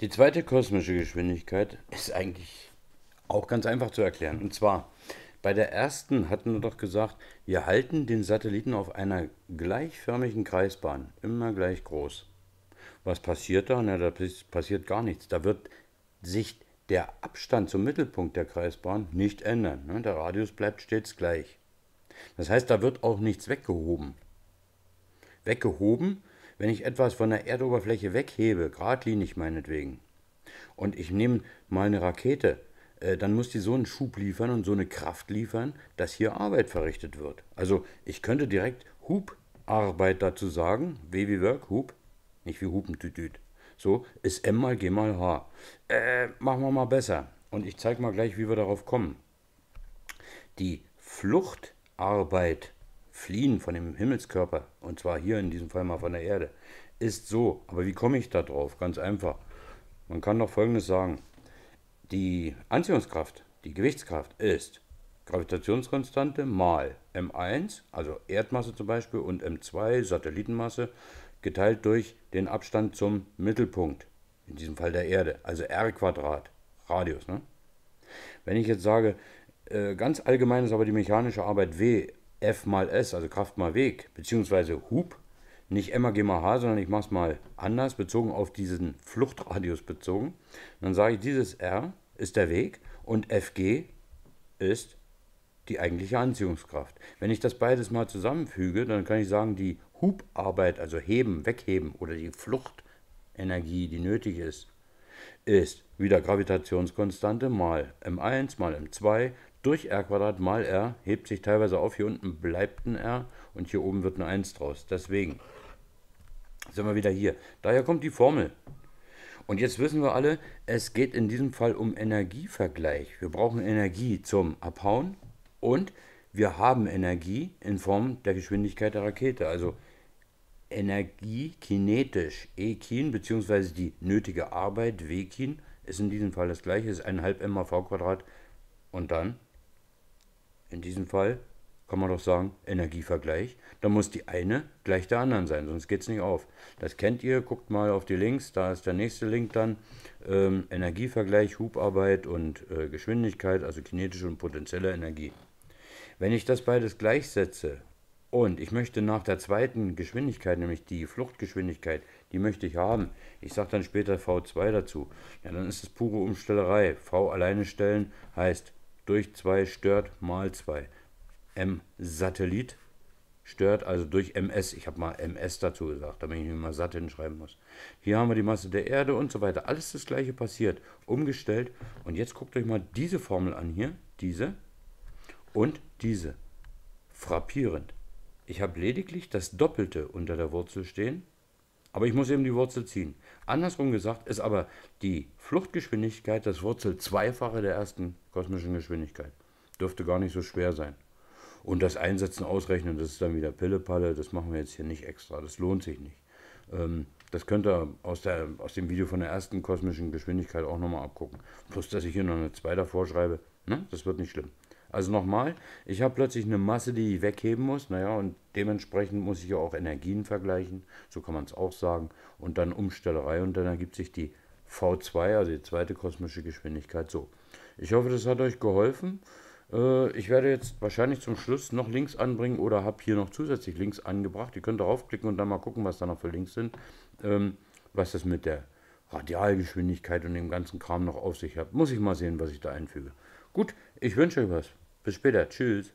Die zweite kosmische Geschwindigkeit ist eigentlich auch ganz einfach zu erklären. Und zwar, bei der ersten hatten wir doch gesagt, wir halten den Satelliten auf einer gleichförmigen Kreisbahn, immer gleich groß. Was passiert da? Na, da passiert gar nichts. Da wird sich der Abstand zum Mittelpunkt der Kreisbahn nicht ändern. Ne? Der Radius bleibt stets gleich. Das heißt, da wird auch nichts weggehoben. Weggehoben wenn ich etwas von der Erdoberfläche weghebe, geradlinig meinetwegen, und ich nehme mal eine Rakete, äh, dann muss die so einen Schub liefern und so eine Kraft liefern, dass hier Arbeit verrichtet wird. Also ich könnte direkt Hubarbeit dazu sagen, W wie Work, Hub, nicht wie Hupentütüt. So ist M mal G mal H. Äh, machen wir mal besser. Und ich zeige mal gleich, wie wir darauf kommen. Die Fluchtarbeit Fliehen von dem Himmelskörper, und zwar hier in diesem Fall mal von der Erde, ist so. Aber wie komme ich da drauf? Ganz einfach. Man kann noch Folgendes sagen. Die Anziehungskraft, die Gewichtskraft ist Gravitationskonstante mal M1, also Erdmasse zum Beispiel, und M2, Satellitenmasse, geteilt durch den Abstand zum Mittelpunkt, in diesem Fall der Erde, also R Quadrat, Radius. Ne? Wenn ich jetzt sage, äh, ganz allgemein ist aber die mechanische Arbeit W F mal S, also Kraft mal Weg, beziehungsweise Hub, nicht M mal G mal H, sondern ich mache es mal anders, bezogen auf diesen Fluchtradius bezogen. dann sage ich, dieses R ist der Weg und FG ist die eigentliche Anziehungskraft. Wenn ich das beides mal zusammenfüge, dann kann ich sagen, die Hubarbeit, also heben, wegheben oder die Fluchtenergie, die nötig ist, ist wieder Gravitationskonstante mal m1 mal m2 durch r mal r, hebt sich teilweise auf, hier unten bleibt ein r und hier oben wird eine 1 draus. Deswegen sind wir wieder hier. Daher kommt die Formel. Und jetzt wissen wir alle, es geht in diesem Fall um Energievergleich. Wir brauchen Energie zum Abhauen und wir haben Energie in Form der Geschwindigkeit der Rakete. Also Energie kinetisch, E-Kin, beziehungsweise die nötige Arbeit, W-Kin, ist in diesem Fall das gleiche, ist 1,5 MAV Quadrat. Und dann, in diesem Fall, kann man doch sagen, Energievergleich. Da muss die eine gleich der anderen sein, sonst geht es nicht auf. Das kennt ihr, guckt mal auf die Links, da ist der nächste Link dann. Ähm, Energievergleich, Hubarbeit und äh, Geschwindigkeit, also kinetische und potenzielle Energie. Wenn ich das beides gleichsetze, und ich möchte nach der zweiten Geschwindigkeit, nämlich die Fluchtgeschwindigkeit, die möchte ich haben. Ich sage dann später V2 dazu. Ja, dann ist es pure Umstellerei. V alleine stellen heißt durch 2 stört mal 2. M Satellit stört also durch MS. Ich habe mal MS dazu gesagt, damit ich nicht mal satt hinschreiben muss. Hier haben wir die Masse der Erde und so weiter. Alles das gleiche passiert, umgestellt. Und jetzt guckt euch mal diese Formel an hier. Diese und diese. Frappierend. Ich habe lediglich das Doppelte unter der Wurzel stehen, aber ich muss eben die Wurzel ziehen. Andersrum gesagt ist aber die Fluchtgeschwindigkeit das Wurzelzweifache der ersten kosmischen Geschwindigkeit. Dürfte gar nicht so schwer sein. Und das Einsetzen, Ausrechnen, das ist dann wieder Pillepalle, das machen wir jetzt hier nicht extra, das lohnt sich nicht. Ähm, das könnt ihr aus, der, aus dem Video von der ersten kosmischen Geschwindigkeit auch nochmal abgucken. Plus, dass ich hier noch eine 2 davor schreibe, ne? das wird nicht schlimm. Also nochmal, ich habe plötzlich eine Masse, die ich wegheben muss, naja, und dementsprechend muss ich ja auch Energien vergleichen, so kann man es auch sagen, und dann Umstellerei und dann ergibt sich die V2, also die zweite kosmische Geschwindigkeit. So, ich hoffe, das hat euch geholfen. Äh, ich werde jetzt wahrscheinlich zum Schluss noch Links anbringen oder habe hier noch zusätzlich Links angebracht. Ihr könnt draufklicken und dann mal gucken, was da noch für Links sind, ähm, was das mit der Radialgeschwindigkeit und dem ganzen Kram noch auf sich hat. Muss ich mal sehen, was ich da einfüge. Gut, ich wünsche euch was. Bis später. Tschüss.